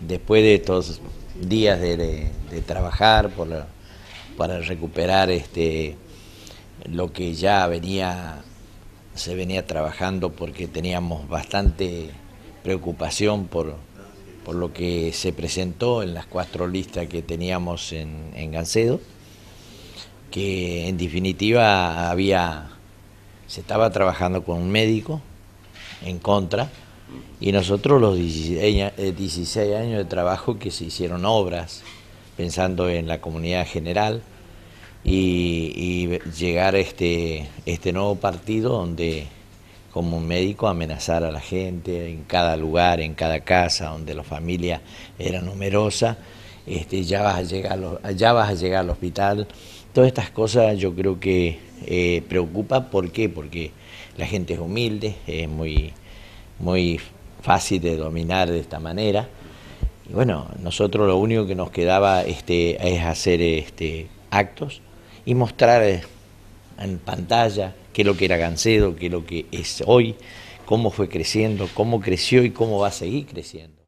después de estos días de, trabajar para recuperar este, lo que ya venía, se venía trabajando porque teníamos bastante preocupación por, lo que se presentó en las cuatro listas que teníamos en, en Gancedo, que en definitiva había, se estaba trabajando con un médico en contra, y nosotros los 16 eh, años de trabajo que se hicieron obras, pensando en la comunidad general, y, llegar a este, este nuevo partido donde como médico amenazar a la gente en cada lugar, en cada casa, donde la familia era numerosa, este, ya, vas a llegar, ya vas a llegar al hospital. Todas estas cosas yo creo que eh, preocupa, ¿por qué? Porque la gente es humilde, es muy muy fácil de dominar de esta manera. Y bueno, nosotros lo único que nos quedaba este, es hacer este, actos y mostrar eh, en pantalla qué es lo que era Gancedo, qué es lo que es hoy, cómo fue creciendo, cómo creció y cómo va a seguir creciendo.